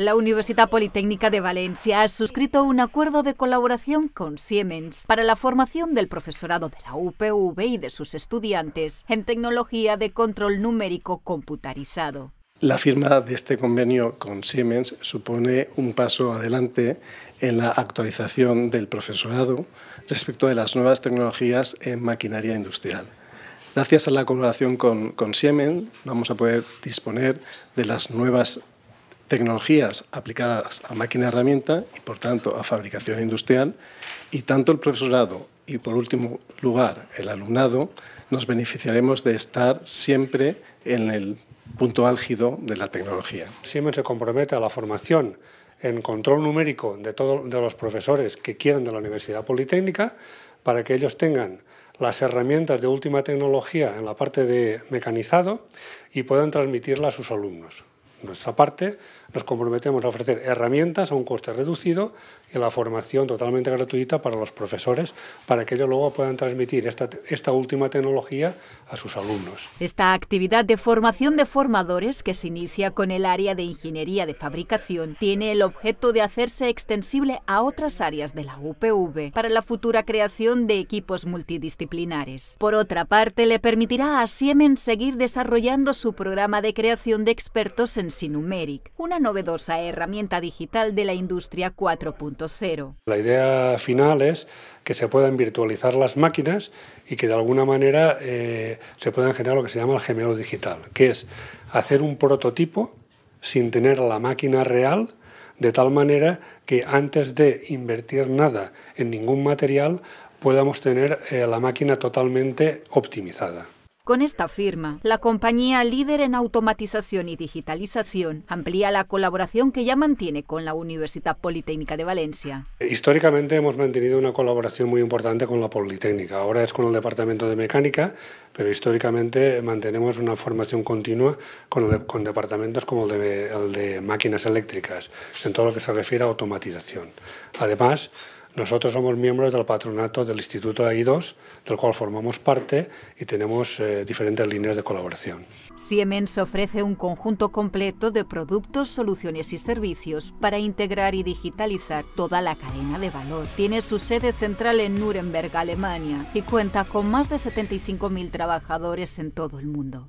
La Universidad Politécnica de Valencia ha suscrito un acuerdo de colaboración con Siemens para la formación del profesorado de la UPV y de sus estudiantes en tecnología de control numérico computarizado. La firma de este convenio con Siemens supone un paso adelante en la actualización del profesorado respecto de las nuevas tecnologías en maquinaria industrial. Gracias a la colaboración con, Siemens vamos a poder disponer de las nuevas tecnologías aplicadas a máquina herramienta y, por tanto, a fabricación industrial, y tanto el profesorado y, por último lugar, el alumnado, nos beneficiaremos de estar siempre en el punto álgido de la tecnología. Siemens se compromete a la formación en control numérico de todos los profesores que quieran de la Universidad Politécnica para que ellos tengan las herramientas de última tecnología en la parte de mecanizado y puedan transmitirla a sus alumnos nuestra parte, nos comprometemos a ofrecer herramientas a un coste reducido y la formación totalmente gratuita para los profesores, para que ellos luego puedan transmitir esta, esta última tecnología a sus alumnos. Esta actividad de formación de formadores, que se inicia con el área de ingeniería de fabricación, tiene el objeto de hacerse extensible a otras áreas de la UPV para la futura creación de equipos multidisciplinares. Por otra parte, le permitirá a Siemens seguir desarrollando su programa de creación de expertos en SINUMERIC, una novedosa herramienta digital de la industria 4.0. La idea final es que se puedan virtualizar las máquinas y que de alguna manera eh, se puedan generar lo que se llama el gemelo digital, que es hacer un prototipo sin tener la máquina real, de tal manera que antes de invertir nada en ningún material podamos tener eh, la máquina totalmente optimizada. Con esta firma, la compañía líder en automatización y digitalización amplía la colaboración que ya mantiene con la Universidad Politécnica de Valencia. Históricamente hemos mantenido una colaboración muy importante con la Politécnica. Ahora es con el Departamento de Mecánica, pero históricamente mantenemos una formación continua con, departamentos como el de, el de máquinas eléctricas, en todo lo que se refiere a automatización. Además, nosotros somos miembros del patronato del Instituto AI2, del cual formamos parte y tenemos eh, diferentes líneas de colaboración. Siemens ofrece un conjunto completo de productos, soluciones y servicios para integrar y digitalizar toda la cadena de valor. Tiene su sede central en Nuremberg, Alemania, y cuenta con más de 75.000 trabajadores en todo el mundo.